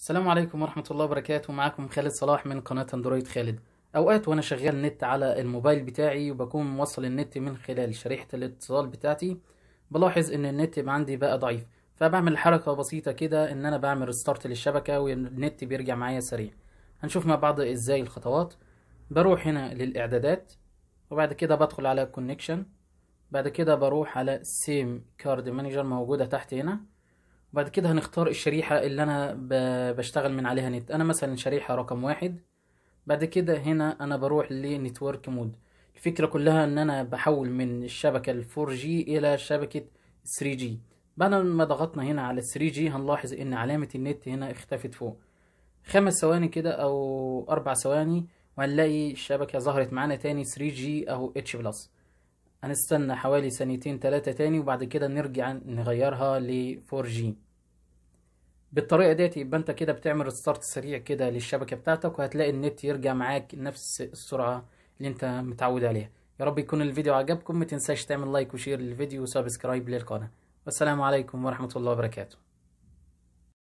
السلام عليكم ورحمة الله وبركاته معاكم خالد صلاح من قناة اندرويد خالد اوقات وانا شغال نت على الموبايل بتاعي وبكون موصل النت من خلال شريحة الاتصال بتاعتي بلاحظ ان النت عندي بقى ضعيف فبعمل حركة بسيطة كده ان انا بعمل ريستارت للشبكة والنت بيرجع معايا سريع هنشوف مع بعض ازاي الخطوات بروح هنا للاعدادات وبعد كده بدخل على كونكشن بعد كده بروح على سيم كارد مانجر موجودة تحت هنا بعد كده هنختار الشريحة اللي أنا بشتغل من عليها نت أنا مثلا شريحة رقم واحد بعد كده هنا أنا بروح لنتورك مود الفكرة كلها إن أنا بحول من الشبكة الفور جي إلى شبكة جي بعد ما ضغطنا هنا على جي هنلاحظ إن علامة النت هنا اختفت فوق خمس ثواني كده أو أربع ثواني وهنلاقي الشبكة ظهرت معانا تاني 3 جي أو اتش بلس هنستنى حوالي سنتين تلاتة تاني وبعد كده نرجع نغيرها ل 4G بالطريقة ديت يبقى انت كده بتعمل ستارت سريع كده للشبكة بتاعتك وهتلاقي النت يرجع معاك نفس السرعة اللي انت متعود عليها يا رب يكون الفيديو عجبكم متنساش تعمل لايك وشير للفيديو وسبسكرايب للقناة والسلام عليكم ورحمة الله وبركاته